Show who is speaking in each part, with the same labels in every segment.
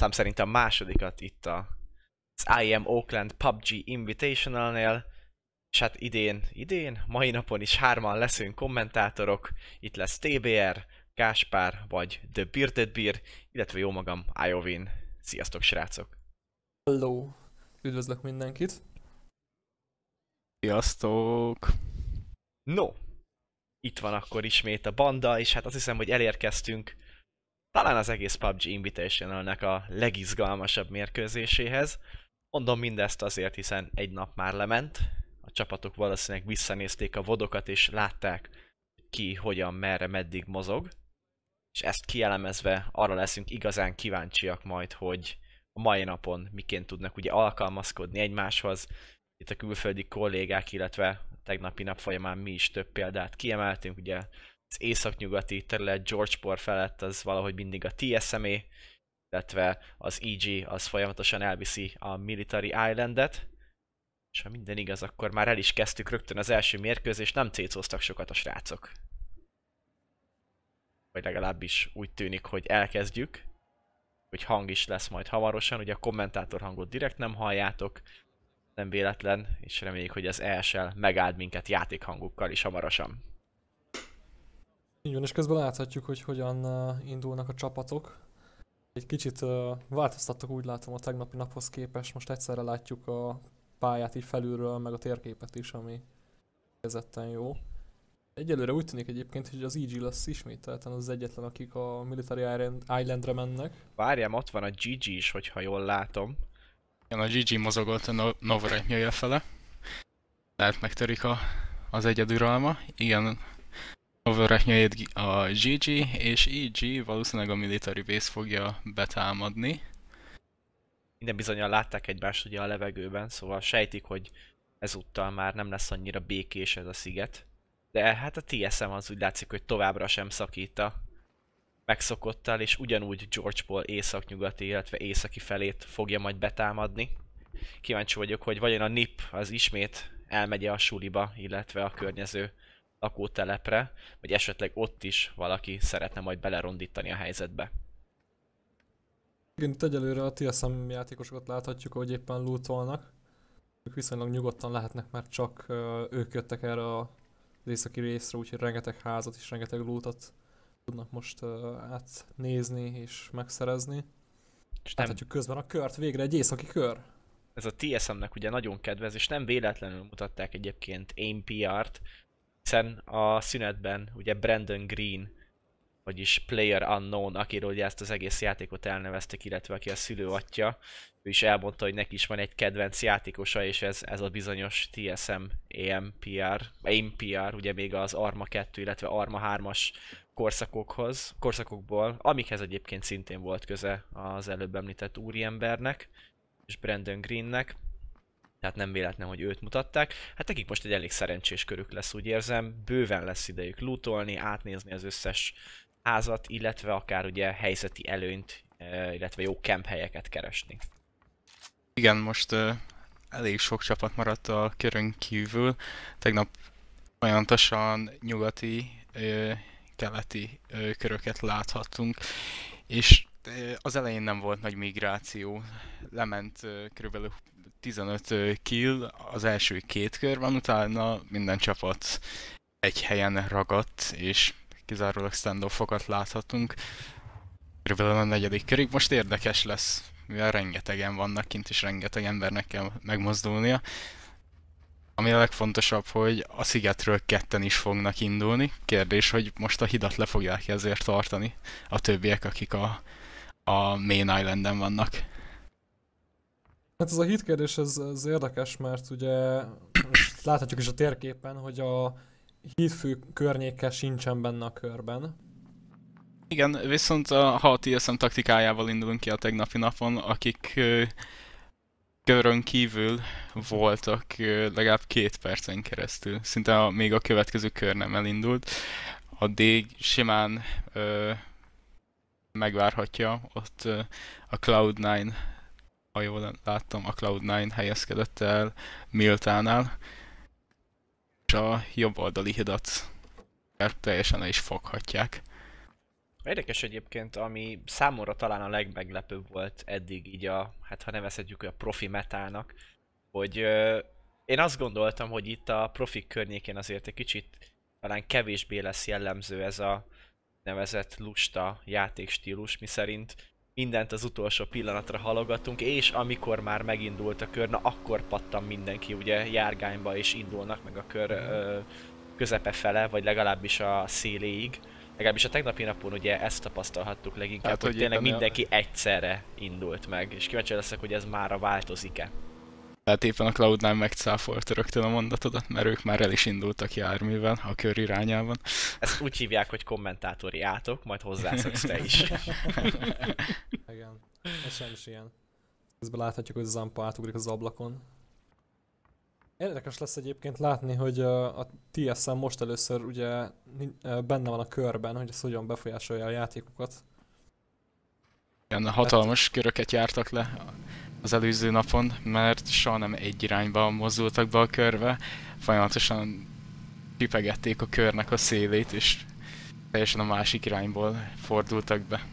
Speaker 1: szám szerint a másodikat itt a, az IM Oakland PUBG Invitational-nél, és hát idén, idén, mai napon is hárman leszünk kommentátorok, itt lesz TBR, Gáspár vagy The Bearded Beer, illetve jó magam, Iovin. Sziasztok srácok!
Speaker 2: Hello! Üdvözlök mindenkit!
Speaker 1: Sziasztok! No, itt van akkor ismét a banda, és hát azt hiszem, hogy elérkeztünk talán az egész PUBG Invitational-nek a legizgalmasabb mérkőzéséhez. Mondom mindezt azért, hiszen egy nap már lement, a csapatok valószínűleg visszanézték a vodokat és látták ki, hogyan, merre, meddig mozog. És ezt kielemezve arra leszünk igazán kíváncsiak majd, hogy a mai napon miként tudnak ugye alkalmazkodni egymáshoz. Itt a külföldi kollégák, illetve a tegnapi nap folyamán mi is több példát kiemeltünk, ugye az északnyugati terület Georgeport felett az valahogy mindig a TSMA, illetve az EG az folyamatosan elviszi a Military Islandet, és ha minden igaz, akkor már el is kezdtük rögtön az első mérkőzést, nem cécóztak sokat a srácok. Vagy legalábbis úgy tűnik, hogy elkezdjük, hogy hang is lesz majd hamarosan, ugye a kommentátor hangot direkt nem halljátok, nem véletlen, és reméljük, hogy az ESL megáld minket játékhangukkal is hamarosan.
Speaker 2: Így van, és közben láthatjuk, hogy hogyan indulnak a csapatok. Egy kicsit változtattak úgy látom a tegnapi naphoz képest, most egyszerre látjuk a pályát így felülről, meg a térképet is, ami kezetten jó. Egyelőre úgy tűnik egyébként, hogy az EG lesz ismételten az egyetlen, akik a Military Islandre mennek.
Speaker 1: Várjám, ott van a GG is, hogyha jól látom. Igen, a GG mozogott a no fele.
Speaker 3: Lehet megtörik a, az egyedülralma. Igen, overraknya a GG, és EG valószínűleg a Military Base fogja betámadni.
Speaker 1: Minden bizonyal látták egymást ugye a levegőben, szóval sejtik, hogy ezúttal már nem lesz annyira békés ez a sziget. De hát a TSM az úgy látszik, hogy továbbra sem szakít a megszokottal, és ugyanúgy George-ból északnyugati, illetve északi felét fogja majd betámadni. Kíváncsi vagyok, hogy vajon a NIP az ismét elmegye a suliba, illetve a környező lakótelepre, vagy esetleg ott is valaki szeretne majd belerondítani a helyzetbe.
Speaker 2: Igen, egyelőre a TSM játékosokat láthatjuk, hogy éppen lootolnak. Ők viszonylag nyugodtan lehetnek, mert csak ők jöttek erre a északi részre, úgyhogy rengeteg házat és rengeteg lootot tudnak most átnézni és megszerezni. És nem... Láthatjuk közben a kört, végre egy északi
Speaker 1: kör. Ez a TSM-nek ugye nagyon kedvez, és nem véletlenül mutatták egyébként AIM PR-t, egyszerűen a szünetben ugye Brandon Green, vagyis Player Unknown, akiről ugye ezt az egész játékot elneveztek, illetve aki a szülő atya, ő is elmondta, hogy neki is van egy kedvenc játékosa, és ez, ez a bizonyos TSM AMPR, AMPR, ugye még az Arma 2, illetve Arma 3-as korszakokhoz, korszakokból, amikhez egyébként szintén volt köze az előbb említett úriembernek és Brandon Greennek tehát nem véletlen, hogy őt mutatták. Hát nekik most egy elég szerencsés körük lesz, úgy érzem, bőven lesz idejük lootolni, átnézni az összes házat, illetve akár ugye helyzeti előnyt, eh, illetve jó camp helyeket keresni.
Speaker 3: Igen, most uh, elég sok csapat maradt a körön kívül. Tegnap folyamatosan nyugati, uh, keleti uh, köröket láthattunk, és az elején nem volt nagy migráció, lement körülbelül 15 kill az első két körben, utána minden csapat egy helyen ragadt, és kizárólag standoffokat láthatunk. Körülbelül a negyedik körig most érdekes lesz, mivel rengetegen vannak kint, és rengeteg embernek kell megmozdulnia. Ami a legfontosabb, hogy a szigetről ketten is fognak indulni. Kérdés, hogy most a hidat le fogják ezért tartani a többiek, akik a, a Main Islanden vannak.
Speaker 2: Hát ez a hitkérdés, ez, ez érdekes, mert ugye most láthatjuk is a térképen, hogy a hídfő környéke sincsen benne a körben.
Speaker 3: Igen, viszont a, ha a TSM taktikájával indulunk ki a tegnapi napon, akik ö, körön kívül voltak ö, legalább két percen keresztül, szinte a, még a következő kör nem elindult, a simán ö, megvárhatja ott ö, a Cloud9 ha jól láttam, a Cloud9 helyezkedett el Miltánál, és a jobb oldali hidat teljesen is foghatják.
Speaker 1: Érdekes egyébként, ami számomra talán a legmeglepőbb volt eddig így a, hát ha nevezhetjük a profi metának, hogy ö, én azt gondoltam, hogy itt a profik környékén azért egy kicsit talán kevésbé lesz jellemző ez a nevezett lusta játékstílus, mi szerint mindent az utolsó pillanatra halogatunk, és amikor már megindult a kör, na akkor pattam mindenki ugye járgányba, és indulnak meg a kör mhm. ö, közepe fele, vagy legalábbis a széléig. Legalábbis a tegnapi napon ugye ezt tapasztalhattuk leginkább, hát, hogy, hogy tényleg mindenki a... egyszerre indult meg, és kíváncsi leszek, hogy ez mára változik-e.
Speaker 3: Tehát éppen a Cloud9 megcáfolta rögtön a mondatodat, mert ők már el is indultak járművel a kör irányában.
Speaker 1: Ezt úgy hívják, hogy kommentátori átok, majd hozzászoksz te is. Igen,
Speaker 2: ez is ilyen. Közben láthatjuk, hogy Zampa átugrik az ablakon. Érdekes lesz egyébként látni, hogy a TSM most először ugye benne van a körben, hogy ez hogyan befolyásolja a játékokat.
Speaker 3: Igen, hatalmas köröket jártak le az előző napon, mert soha nem egy irányba mozdultak be a körbe, folyamatosan pipegették a körnek a szélét, és teljesen a másik irányból fordultak be.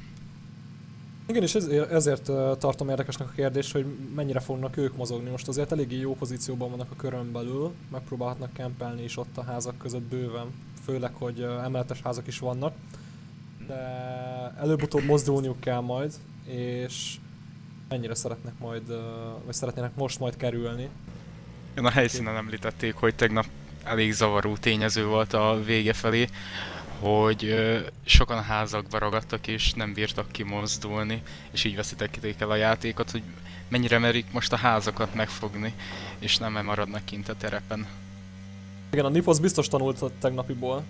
Speaker 2: Igen, és ezért, ezért tartom érdekesnek a kérdést, hogy mennyire fognak ők mozogni. Most azért eléggé jó pozícióban vannak a körön belül, megpróbálhatnak kempelni is ott a házak között bőven, főleg, hogy emeletes házak is vannak. De előbb-utóbb mozdulniuk kell majd, és mennyire szeretnek majd, vagy szeretnének most majd kerülni.
Speaker 3: Én a helyszínen említették, hogy tegnap elég zavaró tényező volt a vége felé, hogy sokan a házakba ragadtak és nem bírtak kimozdulni, és így veszítették el a játékot, hogy mennyire merik most a házakat megfogni, és nem -e maradnak kint a terepen.
Speaker 2: Igen, a Nipos biztos tanult a tegnapiból,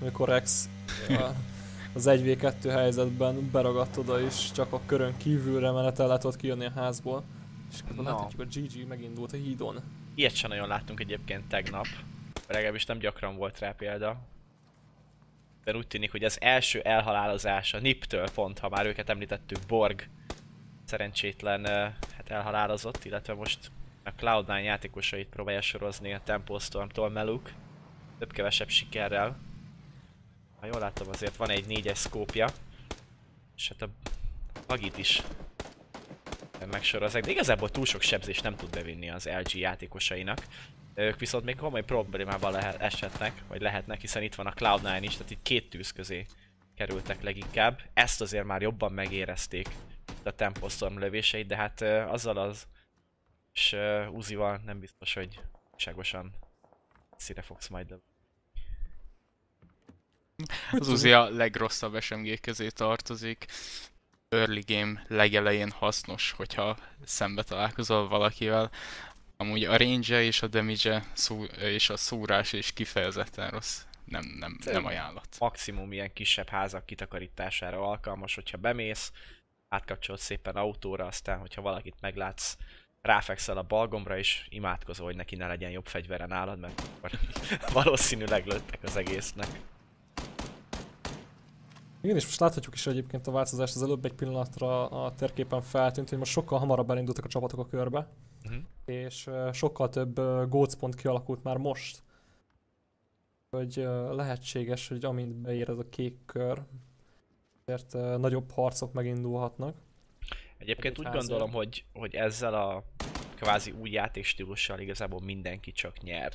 Speaker 2: amikor Rex az 1v2 helyzetben beragadt oda is, csak a körön kívülre el lehetett kijönni a házból. És akkor no. láthatjuk,
Speaker 1: a GG megindult a hídon. Ilyet sem nagyon láttunk egyébként tegnap. Legalábbis nem gyakran volt rá példa. De úgy tűnik, hogy az első elhalálozása Niptől pont, ha már őket említettük, Borg szerencsétlen hát elhalálozott, illetve most a Cloud9 játékosait próbálja sorozni a Temple Storm-tól Meluk, több-kevesebb sikerrel. Ha jól látom, azért van egy négyes szkópja. És hát a bagit is megsorozzák, de igazából túl sok sebzés nem tud bevinni az LG játékosainak. Ők viszont még komoly problémában lehet, esetnek, vagy lehetnek, hiszen itt van a Cloud9 is, tehát itt két tűz közé kerültek leginkább. Ezt azért már jobban megérezték a Storm lövéseit, de hát azzal az és uh, Uzival nem biztos, hogy ságosan szire fogsz majd lövni.
Speaker 3: Az Uzi a legrosszabb SMG közé tartozik. Early game legelején hasznos, hogyha szembe találkozol valakivel. Amúgy a range -e és a damage
Speaker 1: -e és a szúrás is kifejezetten rossz. Nem, nem, nem ajánlat. Maximum ilyen kisebb házak kitakarítására alkalmas, hogyha bemész, átkapcsolod szépen autóra, aztán hogyha valakit meglátsz, ráfekszel a balgomra és imádkozol, hogy neki ne legyen jobb fegyvere nálad, mert valószínűleg lőttek az egésznek.
Speaker 2: Igen, és most láthatjuk is egyébként a változást, az előbb egy pillanatra a térképen feltűnt, hogy most sokkal hamarabb elindultak a csapatok a körbe, uh-huh. és sokkal több pont kialakult már most. Hogy lehetséges, hogy amint beér ez a kék kör, ezért nagyobb harcok megindulhatnak.
Speaker 1: Egyébként úgy gondolom, hogy, hogy ezzel a kvázi új játékstílussal igazából mindenki csak nyer.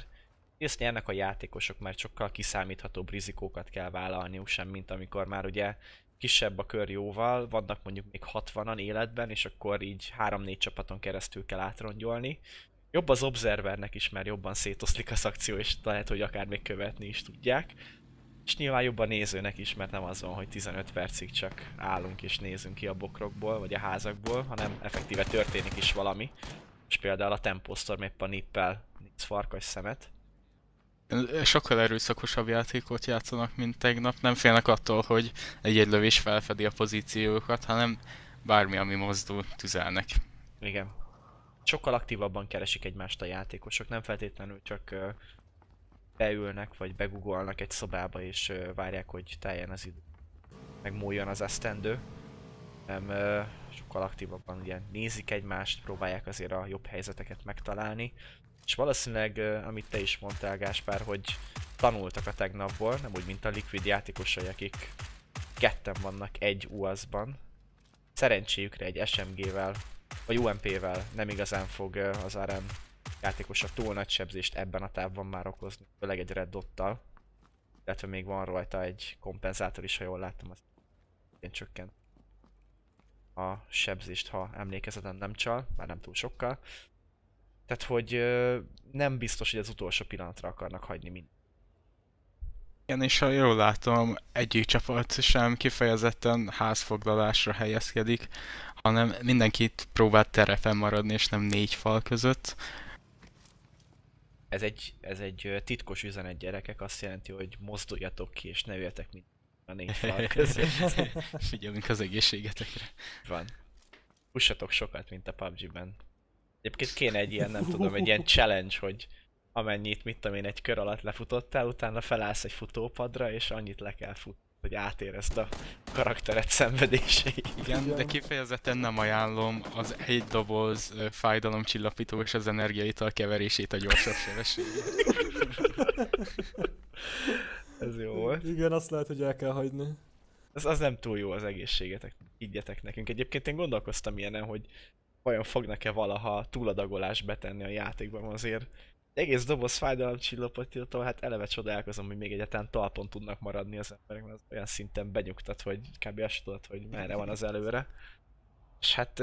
Speaker 1: Részt nyernek a játékosok, mert sokkal kiszámíthatóbb rizikókat kell vállalniuk sem, mint amikor már ugye kisebb a kör jóval, vannak mondjuk még 60-an életben, és akkor így 3-4 csapaton keresztül kell átrongyolni. Jobb az Observernek is, mert jobban szétoszlik a szakció, és lehet, hogy akár még követni is tudják. És nyilván jobb a nézőnek is, mert nem az van, hogy 15 percig csak állunk és nézünk ki a bokrokból, vagy a házakból, hanem effektíve történik is valami. És például a Temposztorm épp a nippel nincs farkas szemet
Speaker 3: sokkal erőszakosabb játékot játszanak, mint tegnap. Nem félnek attól, hogy egy-egy lövés felfedi a pozíciókat, hanem bármi, ami mozdul, tüzelnek.
Speaker 1: Igen. Sokkal aktívabban keresik egymást a játékosok, nem feltétlenül csak beülnek, vagy begugolnak egy szobába, és várják, hogy teljen az idő. múljon az esztendő. Nem, sokkal aktívabban ugye nézik egymást, próbálják azért a jobb helyzeteket megtalálni. És valószínűleg, amit te is mondtál, Gáspár, hogy tanultak a tegnapból, nem úgy, mint a Liquid játékosai, akik ketten vannak egy UAS-ban. Szerencséjükre egy SMG-vel, vagy UMP-vel nem igazán fog az RM játékosa túl nagy sebzést ebben a távban már okozni, főleg egy red dottal. Illetve még van rajta egy kompenzátor is, ha jól láttam, az én csökkent a sebzést, ha emlékezetem nem csal, már nem túl sokkal. Tehát, hogy nem biztos, hogy az utolsó pillanatra akarnak hagyni mind.
Speaker 3: Igen, és ha jól látom, egyik csapat sem kifejezetten házfoglalásra helyezkedik, hanem mindenkit próbál terepen maradni, és nem négy fal között.
Speaker 1: Ez egy, ez egy titkos üzenet, gyerekek, azt jelenti, hogy mozduljatok ki, és ne üljetek mind a négy fal között. Figyelünk az egészségetekre. Van. Hussatok sokat, mint a PUBG-ben. Egyébként kéne egy ilyen, nem tudom, egy ilyen challenge, hogy amennyit, mit tudom én, egy kör alatt lefutottál, utána felállsz egy futópadra, és annyit le kell futni hogy átérezd a karaktered szenvedéseit. Igen, de
Speaker 3: kifejezetten nem ajánlom az egy doboz fájdalomcsillapító és az energiaital keverését a gyorsabb sebességre. Ez jó volt. Igen,
Speaker 2: azt lehet, hogy el kell
Speaker 1: hagyni. Ez az nem túl jó az egészségetek, higgyetek nekünk. Egyébként én gondolkoztam ilyenen, hogy vajon fognak-e valaha túladagolás betenni a játékban azért. Egész doboz fájdalom fájdalomcsillapotítól, hát eleve csodálkozom, hogy még egyetlen talpon tudnak maradni az emberek, mert az olyan szinten benyugtat, hogy kb. azt tudod, hogy merre van az előre. És hát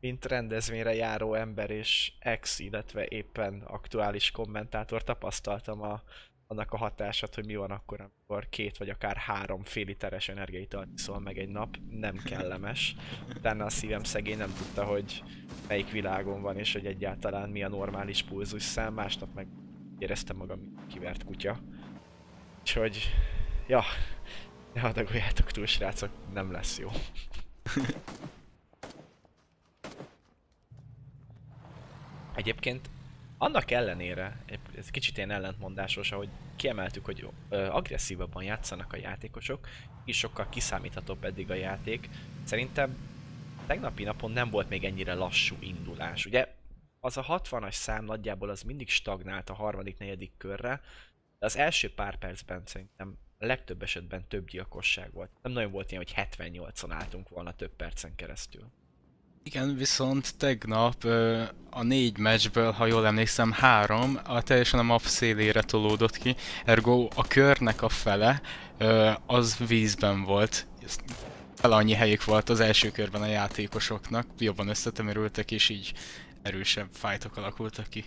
Speaker 1: mint rendezvényre járó ember és ex, illetve éppen aktuális kommentátor tapasztaltam a annak a hatását, hogy mi van akkor, amikor két vagy akár három fél literes energiaitalt szól meg egy nap, nem kellemes. Utána a szívem szegény nem tudta, hogy melyik világon van, és hogy egyáltalán mi a normális pulzus szám, másnap meg éreztem magam kivert kutya. Úgyhogy, ja, ne adagoljátok túl, srácok, nem lesz jó. Egyébként annak ellenére, ez kicsit én ellentmondásos, ahogy kiemeltük, hogy agresszívabban játszanak a játékosok, és sokkal kiszámíthatóbb eddig a játék. Szerintem tegnapi napon nem volt még ennyire lassú indulás. Ugye az a 60-as szám nagyjából az mindig stagnált a harmadik, negyedik körre, de az első pár percben szerintem a legtöbb esetben több gyilkosság volt. Nem nagyon volt ilyen, hogy 78-on álltunk volna több percen keresztül.
Speaker 3: Igen, viszont tegnap a négy meccsből, ha jól emlékszem, három a teljesen a map szélére tolódott ki, ergo a körnek a fele az vízben volt. Fel annyi helyük volt az első körben a játékosoknak, jobban összetemerültek és így erősebb fájtok alakultak ki.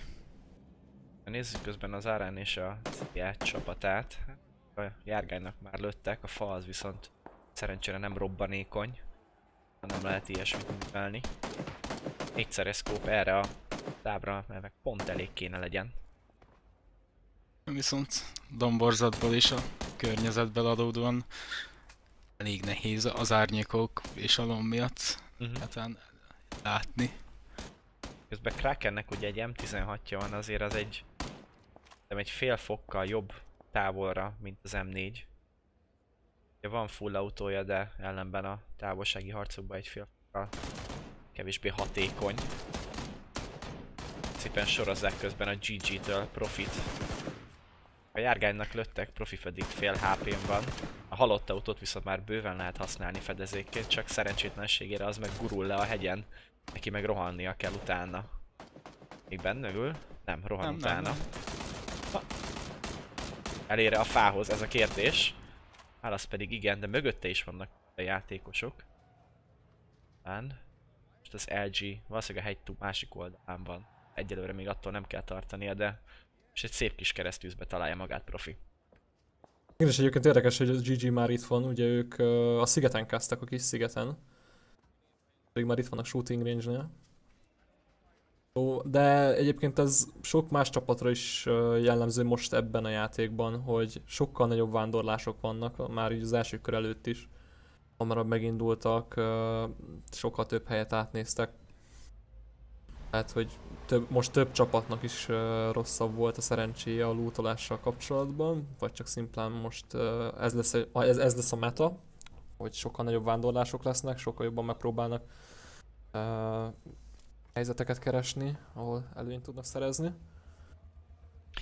Speaker 1: Nézzük közben az Árán és a Cipiát csapatát. A járgánynak már lőttek, a fa az viszont szerencsére nem robbanékony nem lehet ilyesmit művelni. Négyszer eszkóp erre a tábra, mert meg pont elég kéne legyen.
Speaker 3: Viszont domborzatból és a környezetből adódóan elég nehéz az árnyékok és a lom miatt uh -huh.
Speaker 1: Hátán látni. Közben Krakennek ugye egy M16-ja van, azért az egy, egy fél fokkal jobb távolra, mint az M4. Van full autója, de ellenben a távolsági harcokban egy fél kevésbé hatékony. Szépen sorozzák közben a GG-től profit. A járgánynak löttek, profi pedig fél hp van. A halott autót viszont már bőven lehet használni fedezékként, csak szerencsétlenségére az meg gurul le a hegyen. Neki meg rohannia kell utána. Még benne ül? Nem, rohan nem, utána. Nem, nem. Elére a fához, ez a kérdés. Válasz pedig igen, de mögötte is vannak a játékosok. Talán. Most az LG valószínűleg a hegy másik oldalán van. Egyelőre még attól nem kell tartania, de... És egy szép kis keresztűzbe találja magát profi.
Speaker 2: Én is egyébként érdekes, hogy a GG már itt van, ugye ők a szigeten kezdtek, a kis szigeten. Pedig már itt vannak shooting range-nél. De egyébként ez sok más csapatra is jellemző most ebben a játékban, hogy sokkal nagyobb vándorlások vannak, már így az első kör előtt is. Hamarabb megindultak, sokkal több helyet átnéztek. Tehát, hogy több, most több csapatnak is rosszabb volt a szerencséje a lootolással kapcsolatban, vagy csak szimplán most ez lesz, ez, ez lesz a meta, hogy sokkal nagyobb vándorlások lesznek, sokkal jobban megpróbálnak helyzeteket keresni, ahol előnyt
Speaker 1: tudnak szerezni.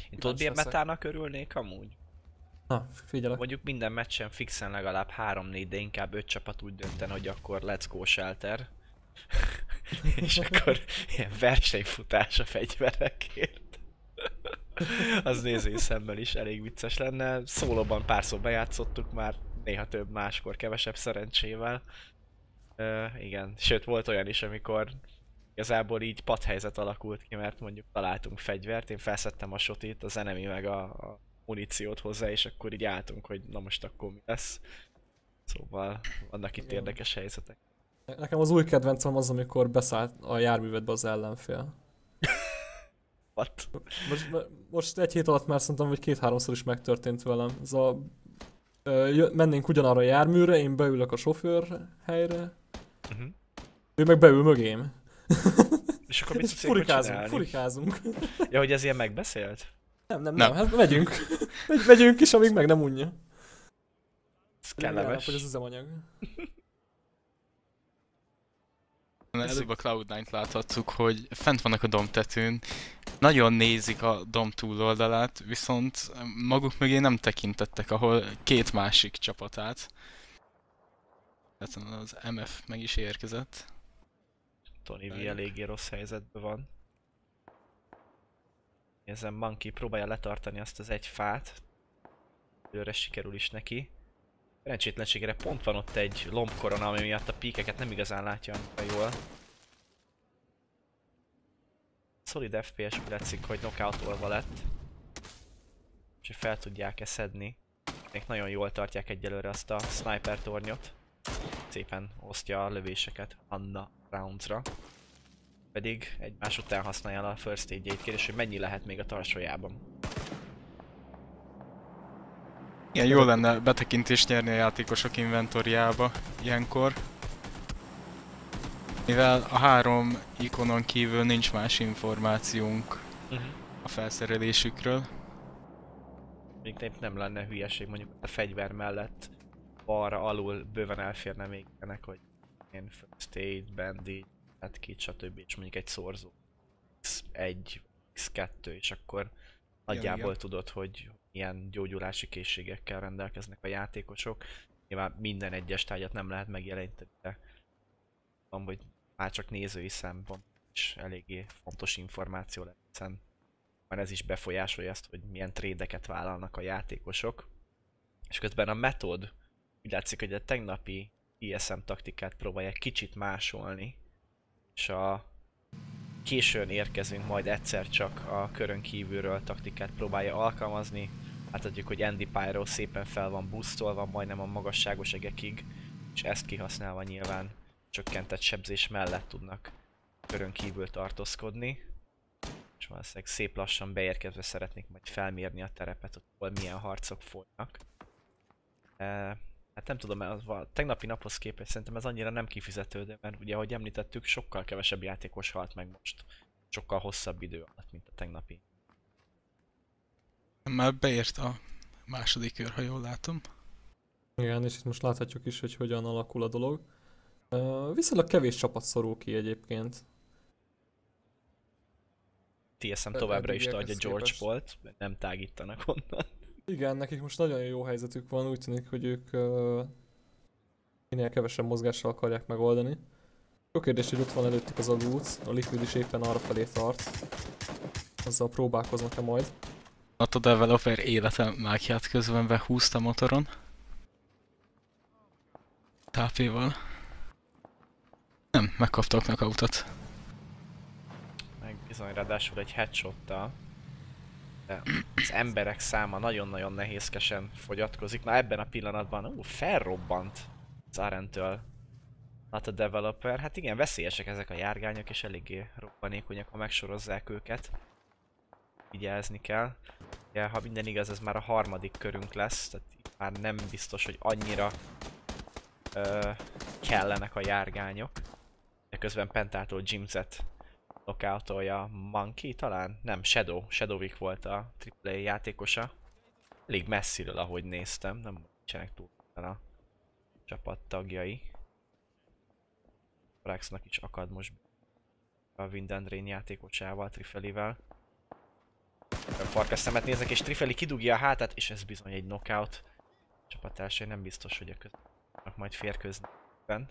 Speaker 1: Én tudod milyen metának örülnék amúgy? Na, figyelek. Mondjuk minden meccsen fixen legalább 3-4, de inkább 5 csapat úgy dönten, hogy akkor let's go shelter. és akkor ilyen versenyfutás a fegyverekért. az néző szemmel is elég vicces lenne. Szólóban pár szó bejátszottuk már, néha több, máskor kevesebb szerencsével. Uh, igen, sőt volt olyan is, amikor igazából így padhelyzet alakult ki, mert mondjuk találtunk fegyvert, én felszedtem a sotit, az enemi meg a, a muníciót hozzá, és akkor így álltunk, hogy na most akkor mi lesz. Szóval vannak itt Igen. érdekes helyzetek.
Speaker 2: Nekem az új kedvencem az, amikor beszállt a járművedbe az ellenfél. What? Most, most egy hét alatt már szerintem, hogy két-háromszor is megtörtént velem. Ez a, ö, mennénk ugyanarra a járműre, én beülök a sofőr
Speaker 1: helyre, uh-huh. ő meg beül mögém. És akkor mit tudsz furikázunk, furikázunk. Ja, hogy ez ilyen megbeszélt? Nem, nem, nem, nem. hát megyünk.
Speaker 2: Megy, megyünk is, amíg meg nem unja. Ez kellemes. hogy ez üzemanyag.
Speaker 3: Előbb a Cloud 9 láthattuk, hogy fent vannak a dom tetőn, nagyon nézik a dom túloldalát, viszont maguk mögé nem tekintettek, ahol két másik csapatát.
Speaker 1: Tehát az MF meg is érkezett. Tony V eléggé rossz helyzetben van. Ezen Monkey próbálja letartani azt az egy fát. Őre sikerül is neki. Szerencsétlenségre pont van ott egy lombkorona, ami miatt a píkeket nem igazán látja annyira jól. Solid FPS úgy látszik, hogy knockoutolva lett. És fel tudják eszedni. Még nagyon jól tartják egyelőre azt a sniper tornyot szépen osztja a lövéseket Anna roundsra. Pedig egymás után használja a first aid kérdés, hogy mennyi lehet még a tarsójában.
Speaker 3: Igen, jó lenne betekintést nyerni a játékosok inventoriába ilyenkor. Mivel a három ikonon kívül nincs más információnk uh mhm. -huh. a felszerelésükről.
Speaker 1: Még nem lenne hülyeség mondjuk a fegyver mellett balra alul bőven elférne még ennek, hogy én first aid, bandage, hát kit, stb. és mondjuk egy szorzó X1, X2, és akkor nagyjából ja, tudod, hogy ilyen gyógyulási készségekkel rendelkeznek a játékosok. Nyilván minden egyes tárgyat nem lehet megjeleníteni, de tudom, hogy már csak nézői szempont is eléggé fontos információ lesz, hiszen már ez is befolyásolja azt, hogy milyen trédeket vállalnak a játékosok. És közben a metód úgy látszik, hogy a tegnapi ISM taktikát próbálják kicsit másolni, és a későn érkezünk majd egyszer csak a körön kívülről taktikát próbálja alkalmazni. Láthatjuk, hogy Andy Pyro szépen fel van boostolva majdnem a magasságos egekig, és ezt kihasználva nyilván csökkentett sebzés mellett tudnak körön kívül tartózkodni. És valószínűleg szép lassan beérkezve szeretnék majd felmérni a terepet, hogy hol milyen harcok folynak. Hát nem tudom, mert a tegnapi naphoz képest szerintem ez annyira nem kifizetődő, mert ugye, ahogy említettük, sokkal kevesebb játékos halt meg most. Sokkal hosszabb idő alatt, mint a tegnapi.
Speaker 3: Már beért a második kör, ha jól látom. Igen,
Speaker 2: és itt most láthatjuk is, hogy hogyan alakul a dolog. Viszonylag kevés csapat szorul ki
Speaker 1: egyébként. TSM továbbra is tartja George Bolt, nem tágítanak onnan.
Speaker 2: Igen, nekik most nagyon jó helyzetük van, úgy tűnik, hogy ők uh, minél kevesebb mozgással akarják megoldani. Jó kérdés, hogy ott van előttük az a loot, a Liquid is éppen arra felé tart. Azzal próbálkoznak-e majd.
Speaker 3: A developer életem mákját közben behúzta motoron. Tápéval. Nem, meg autót.
Speaker 1: Meg bizony ráadásul egy -tal de az emberek száma nagyon-nagyon nehézkesen fogyatkozik. Na ebben a pillanatban, ú, felrobbant Zarentől Hát a developer. Hát igen, veszélyesek ezek a járgányok, és eléggé robbanékonyak, ha megsorozzák őket. Vigyázni kell. Ja, ha minden igaz, ez már a harmadik körünk lesz, tehát már nem biztos, hogy annyira ö, kellenek a járgányok. De közben Pentától Jimzet lokáltolja Monkey talán? Nem, Shadow. Shadowik volt a AAA játékosa. Elég messziről, ahogy néztem, nem nincsenek túl a csapat tagjai. Braxnak is akad most a Wind and Rain játékosával, Trifelivel. Farkas szemet néznek, és Trifeli kidugja a hátát, és ez bizony egy knockout. A csapattársai nem biztos, hogy a majd férkőzni bent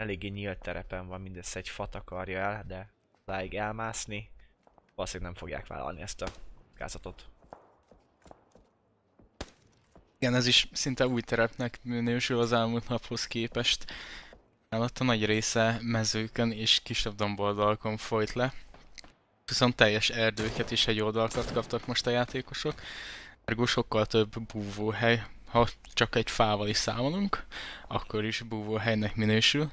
Speaker 1: eléggé nyílt terepen van, mindössze egy fat akarja el, de láig elmászni, valószínűleg nem fogják vállalni ezt a kászatot.
Speaker 3: Igen, ez is szinte új terepnek minősül az elmúlt naphoz képest. Alatt a nagy része mezőkön és kisebb domboldalkon folyt le. Viszont teljes erdőket és egy oldalkat kaptak most a játékosok. Ergo sokkal több búvóhely. Ha csak egy fával is számolunk, akkor is búvóhelynek minősül.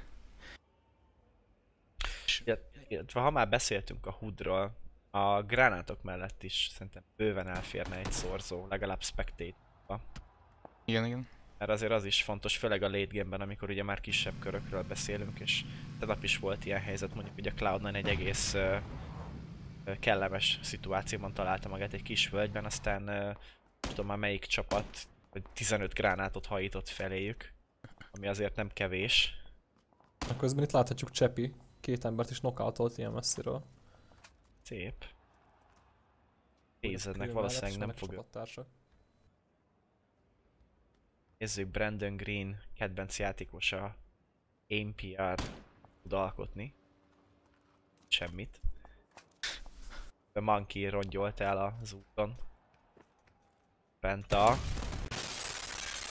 Speaker 1: Illetve ha már beszéltünk a hudról, a gránátok mellett is szerintem bőven elférne egy szorzó, legalább spectate-ba. Igen, igen. Mert azért az is fontos, főleg a late game-ben, amikor ugye már kisebb körökről beszélünk, és tegnap is volt ilyen helyzet, mondjuk ugye Cloud9 egy egész uh, kellemes szituációban találta magát egy kis völgyben, aztán uh, nem tudom már melyik csapat 15 gránátot hajított feléjük, ami azért nem kevés.
Speaker 2: Akkor közben itt láthatjuk Csepi, két embert is knockoutolt ilyen messziről.
Speaker 1: Szép. Pénzednek valószínűleg nem fogja. Nézzük Brandon Green, kedvenc játékosa, NPR tud alkotni. Semmit. A Monkey rongyolt el az úton. Penta.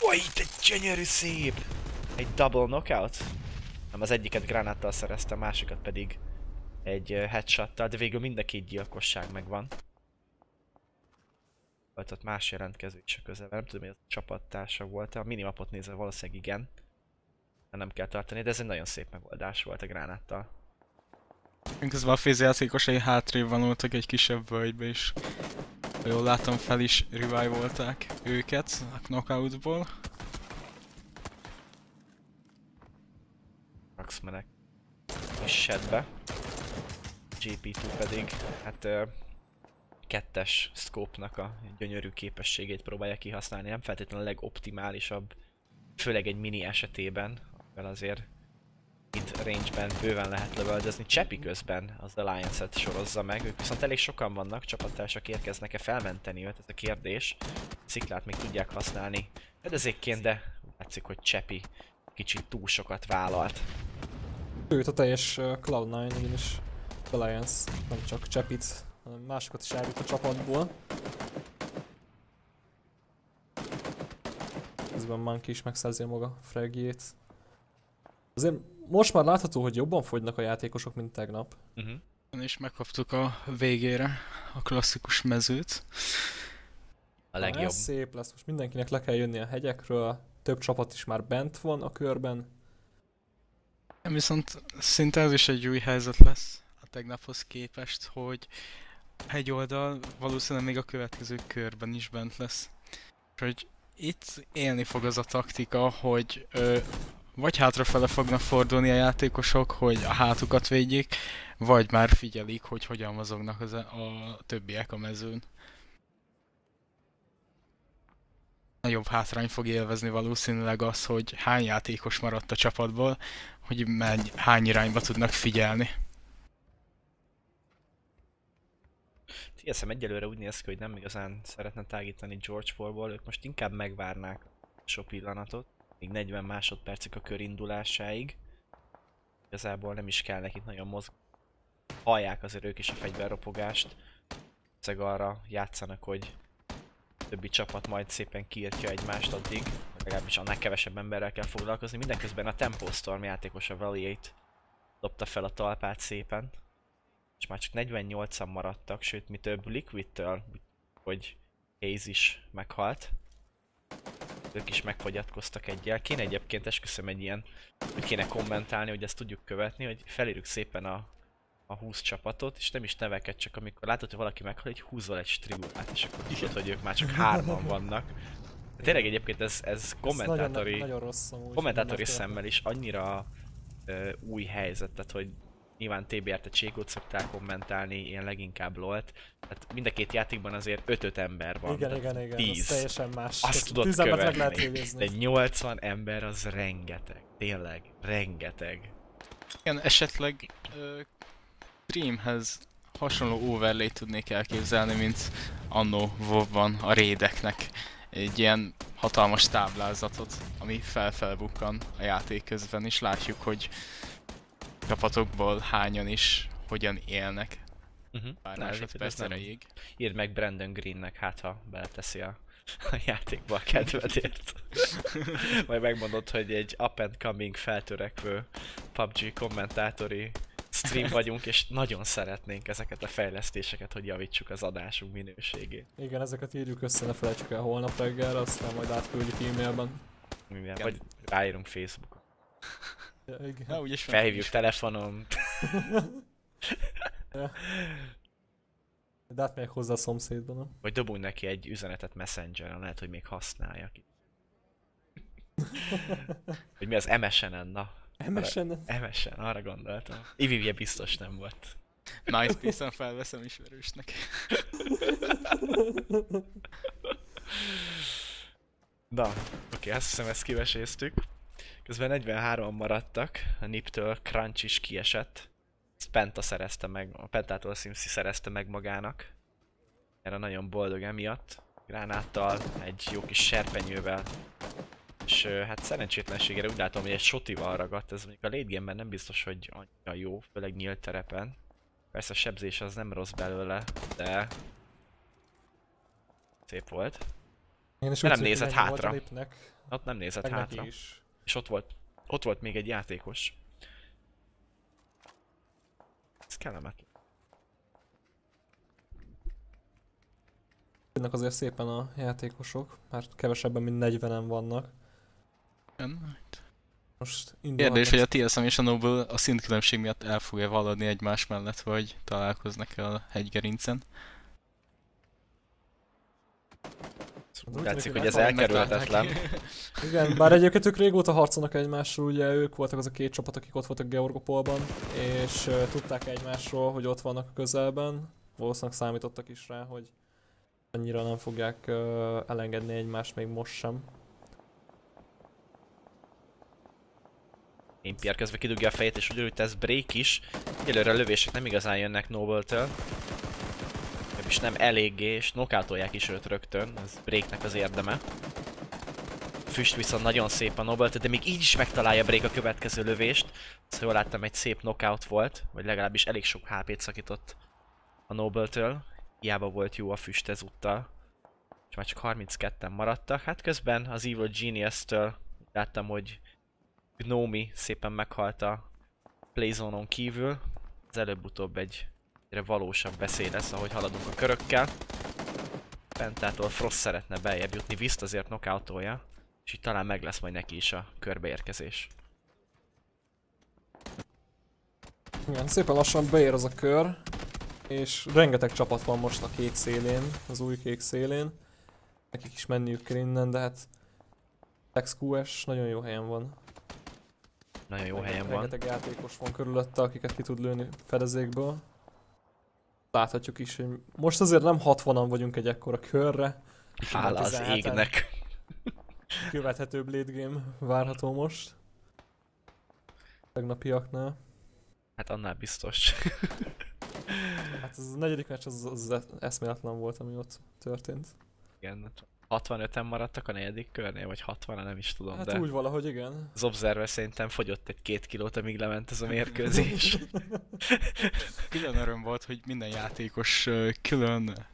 Speaker 1: Oj, de gyönyörű szép! Egy double knockout? Nem, az egyiket gránáttal szerezte, a másikat pedig egy headshottal, de végül mind a két gyilkosság megvan. Vagy ott más jelentkező is a közelben, nem tudom, hogy az csapattársa volt -e. A minimapot nézve valószínűleg igen. De nem kell tartani, de ez egy nagyon szép megoldás volt a gránáttal.
Speaker 3: Közben a Fézi játékosai hátrébb vanultak egy kisebb völgybe is. Ha jól látom fel is revive őket a knockoutból.
Speaker 1: Max menek shedbe. jp 2 pedig, hát kettes scope-nak a gyönyörű képességét próbálja kihasználni, nem feltétlenül a legoptimálisabb, főleg egy mini esetében, amivel azért itt range-ben bőven lehet lövöldözni. Csepi közben az Alliance-et sorozza meg, ők viszont elég sokan vannak, csapattársak érkeznek-e felmenteni őt, ez a kérdés. Sziklát még tudják használni fedezékként, de látszik, hogy Csepi kicsit túl sokat vállalt.
Speaker 2: Sőt, a teljes Cloud9 ugyanis Alliance nem csak Csepit, hanem másokat is állít a csapatból. Közben Monkey is megszerzi maga fragjét. Azért most már látható, hogy jobban fogynak a játékosok, mint tegnap. Uh mhm. -huh. És megkaptuk a végére
Speaker 3: a klasszikus mezőt. A legjobb. Ez szép
Speaker 2: lesz, most mindenkinek le kell jönni a hegyekről, több csapat is már bent van a körben.
Speaker 3: Viszont szinte ez is egy új helyzet lesz a tegnaphoz képest, hogy egy oldal valószínűleg még a következő körben is bent lesz. És hogy itt élni fog az a taktika, hogy ö, vagy hátrafele fognak fordulni a játékosok, hogy a hátukat védjék, vagy már figyelik, hogy hogyan mozognak az a, e, a többiek a mezőn. nagyobb hátrány fog élvezni valószínűleg az, hogy hány játékos maradt a csapatból, hogy menj, hány irányba tudnak figyelni.
Speaker 1: TSM egyelőre úgy néz ki, hogy nem igazán szeretne tágítani George Paulból, ők most inkább megvárnák sok pillanatot, még 40 másodpercig a kör indulásáig. Igazából nem is kell nekik nagyon mozg. Hallják azért ők is a fegyverropogást, szeg arra játszanak, hogy többi csapat majd szépen kiirtja egymást addig, legalábbis annál kevesebb emberrel kell foglalkozni. Mindeközben a Tempo Storm játékos a Valiét dobta fel a talpát szépen. És már csak 48-an maradtak, sőt mi több Liquid-től, hogy Haze is meghalt. Ők is megfogyatkoztak egyel. Kéne egyébként esküszöm egy ilyen, hogy kéne kommentálni, hogy ezt tudjuk követni, hogy felírjuk szépen a a 20 csapatot, és nem is neveket, csak amikor látod, hogy valaki meghal, egy húzol egy strigulát, és akkor tudod, hogy ők már csak hárman vannak. De tényleg egyébként ez, ez kommentátori, ez nagyon, nagyon rossz, amúgy, kommentátori szemmel is annyira ö, új helyzet, tehát hogy nyilván TBR-t Cségot szokták kommentálni, ilyen leginkább lolt. Tehát mind a két játékban azért 5-5 ember van. Igen, igen, igen, 10. az teljesen más. Azt tudod követni. Meg lehet hívézni. De 80 ember az rengeteg. Tényleg, rengeteg. Igen, esetleg
Speaker 3: Streamhez hasonló overlay tudnék elképzelni, mint annó wow van a rédeknek. Egy ilyen hatalmas táblázatot, ami felfelbukkan a játék közben, és látjuk, hogy csapatokból hányan is hogyan élnek.
Speaker 1: Mhm. Pár másodperc Írd meg Brandon Greennek, hát ha beleteszi a a játékba a kedvedért. Majd megmondod, hogy egy up and coming feltörekvő PUBG kommentátori stream vagyunk, és nagyon szeretnénk ezeket a fejlesztéseket, hogy javítsuk az adásunk minőségét.
Speaker 2: Igen, ezeket írjuk össze, ne felejtsük el holnap reggel, aztán majd átküldjük e-mailben.
Speaker 1: Igen, vagy ráírunk Facebookon.
Speaker 3: Ja, igen. Na, úgyis Felhívjuk
Speaker 1: telefonon.
Speaker 2: ja. De hát még hozzá a szomszédban?
Speaker 1: Vagy dobunk neki egy üzenetet Messengeren, lehet, hogy még használja ki. hogy mi az MSN-en, na. MSN? MSN, arra gondoltam. Ivivje biztos nem volt. MySpace-en
Speaker 3: felveszem ismerősnek.
Speaker 1: Na, oké, okay, azt hiszem ezt kiveséztük. Közben 43-an maradtak, a Niptől Crunch is kiesett. Ezt Penta szerezte meg, a Pentától Simsi szerezte meg magának. Erre nagyon boldog emiatt. Gránáttal, egy jó kis serpenyővel és hát szerencsétlenségére úgy látom, hogy egy sotival ragadt, ez mondjuk a late nem biztos, hogy annyira jó, főleg nyílt terepen. Persze a sebzés az nem rossz belőle, de... Szép volt. Én is de nem nézett hátra. Ott nem nézett Meg hátra. Is. És ott volt, ott volt még egy játékos. Ez kellemetlen.
Speaker 2: Ennek azért szépen a játékosok, mert kevesebben, mint 40-en vannak.
Speaker 3: Most Kérdés, hogy a TSM és a Noble a szintkülönbség miatt el fogja valadni egymás mellett, vagy találkoznak a hegygerincen.
Speaker 1: Szóval Látszik, hogy ez elkerülhetetlen. Igen, bár egyébként
Speaker 2: ők régóta harcolnak egymásról, ugye ők voltak az a két csapat, akik ott voltak Georgopolban, és uh, tudták egymásról, hogy ott vannak a közelben. Valószínűleg számítottak is rá, hogy annyira nem fogják uh, elengedni egymást még most sem.
Speaker 1: Impiar közben kidugja a fejét, és ugyanúgy tesz break is. Egyelőre a lövések nem igazán jönnek Noble-től. És nem eléggé, és nokátolják is őt rögtön. Ez breaknek az érdeme. Füst viszont nagyon szép a noble de még így is megtalálja Break a következő lövést. Szóval jól láttam, egy szép knockout volt, vagy legalábbis elég sok HP-t szakított a Noble-től. Hiába volt jó a füst ezúttal. És már csak 32-en maradtak. Hát közben az Evil Genius-től láttam, hogy Gnomi szépen meghalt a playzone kívül. Az előbb-utóbb egy valósabb beszéd lesz, ahogy haladunk a körökkel. Pentától Frost szeretne beljebb jutni, Viszt azért knockoutolja, és így talán meg lesz majd neki is a körbeérkezés.
Speaker 2: Igen, szépen lassan beér az a kör, és rengeteg csapat van most a kék szélén, az új kék szélén. Nekik is menniük kell innen, de hát XQS nagyon jó helyen van.
Speaker 1: Nagyon jó helyen van. Rengeteg
Speaker 2: játékos van körülötte, akiket ki tud lőni fedezékből. Láthatjuk is, hogy most azért nem 60-an vagyunk egy ekkora körre. Hála az égnek. Követhetőbb late game várható most. Tegnapiaknál. Hát annál biztos. hát az a negyedik meccs az, az eszméletlen volt, ami ott történt.
Speaker 1: Igen, hát 65-en maradtak a negyedik körnél, vagy 60 nem is tudom. Hát de úgy valahogy igen. Az Observer szerintem fogyott egy két kilót, amíg lement ez a mérkőzés.
Speaker 3: külön öröm volt, hogy minden
Speaker 1: játékos külön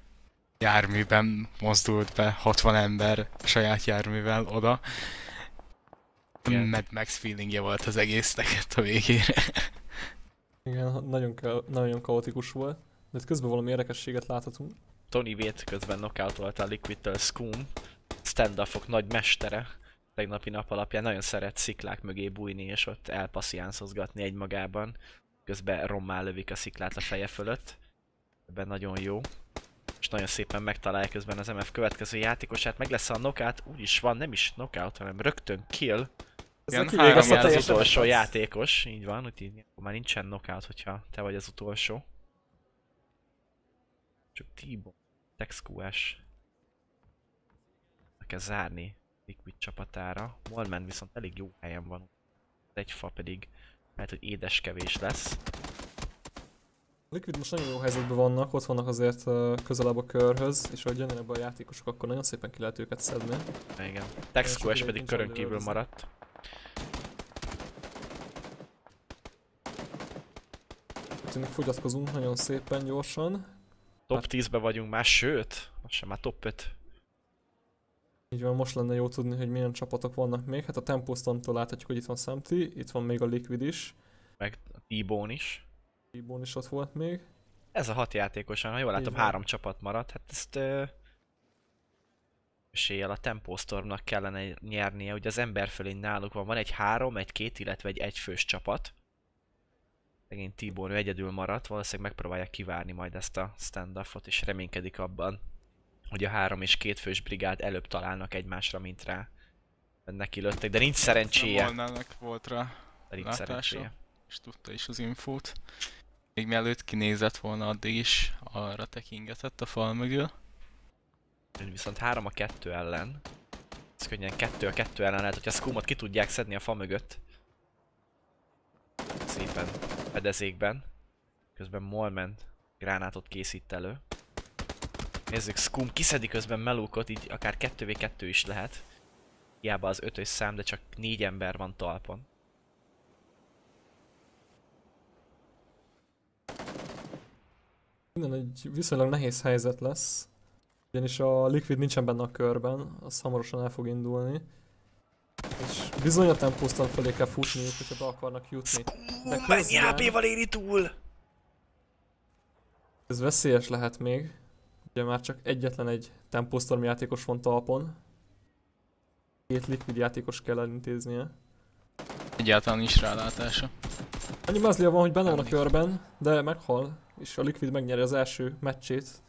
Speaker 3: járműben mozdult be 60 ember saját járművel oda. Igen. Mad Max feelingje volt az egésznek a végére.
Speaker 2: igen, nagyon, nagyon kaotikus volt. De közben valami érdekességet láthatunk.
Speaker 1: Tony Vét közben knockoutolta a Liquid-től Scoom, stand -ok nagy mestere. Tegnapi nap alapján nagyon szeret sziklák mögé bújni és ott elpassziánszozgatni egymagában. Közben rommá lövik a sziklát a feje fölött. Ebben nagyon jó. És nagyon szépen megtalálja közben az MF következő játékosát. Meg lesz a knockout, úgy is van, nem is knockout, hanem rögtön kill. Ez Igen, három az, az, utolsó az. játékos, így van, úgyhogy már nincsen knockout, hogyha te vagy az utolsó. Csak T-bomb. TexQS be kell zárni Liquid csapatára. Mormen viszont elég jó helyen van. Egy fa pedig lehet, hogy édes kevés lesz.
Speaker 2: Liquid most nagyon jó helyzetben vannak, ott vannak azért közelebb a körhöz, és ahogy jönnek be a játékosok, akkor nagyon szépen ki lehet őket szedni.
Speaker 3: Igen.
Speaker 1: TexQS pedig körön kívül
Speaker 3: maradt.
Speaker 2: Itt fogyatkozunk nagyon szépen, gyorsan.
Speaker 1: Top 10-ben hát- vagyunk már, sőt, sem már top 5.
Speaker 2: Így van, most lenne jó tudni, hogy milyen csapatok vannak még. Hát a Tempostantól láthatjuk, hogy itt van Samti, itt van még a Liquid is. Meg a t is. t is ott volt még.
Speaker 1: Ez a hat játékosan, ha jól látom, három csapat maradt. Hát ezt... És Esélyel a Tempostormnak kellene nyernie, ugye az ember fölé náluk van, van egy három, egy két, illetve egy egyfős csapat. Megint Tibor ő egyedül maradt, valószínűleg megpróbálja kivárni majd ezt a stand és reménykedik abban, hogy a három és két fős brigád előbb találnak egymásra, mint rá. Neki lőttek, de nincs szerencséje.
Speaker 3: Volnának volt rá de nincs látása, szerencséje. és tudta is az infót. Még mielőtt kinézett volna addig is, arra tekingetett a fal mögül.
Speaker 1: Viszont 3 a 2 ellen. Ez könnyen 2 a 2 ellen lehet, hogyha a skumot ki tudják szedni a fa mögött. Szépen fedezékben. Közben Molment gránátot készít elő. Nézzük, Skum kiszedi közben melókot, így akár 2v2 is lehet. Hiába az ötös szám, de csak négy ember van talpon.
Speaker 2: Minden egy viszonylag nehéz helyzet lesz, ugyanis a Liquid nincsen benne a körben, az hamarosan el fog indulni. És bizony a tempóztan felé kell futni, hogyha be akarnak jutni. De Mennyi HP-val éri túl! Ez veszélyes lehet még. Ugye már csak egyetlen egy tempóztorm játékos van talpon. Két liquid játékos kell elintéznie.
Speaker 3: Egyáltalán nincs rálátása.
Speaker 2: Annyi mazlia van, hogy benne van a körben, de meghal. És a liquid megnyeri az első meccsét.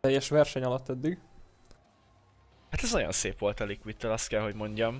Speaker 2: Teljes verseny alatt eddig.
Speaker 1: Hát ez nagyon szép volt a liquid azt kell, hogy mondjam.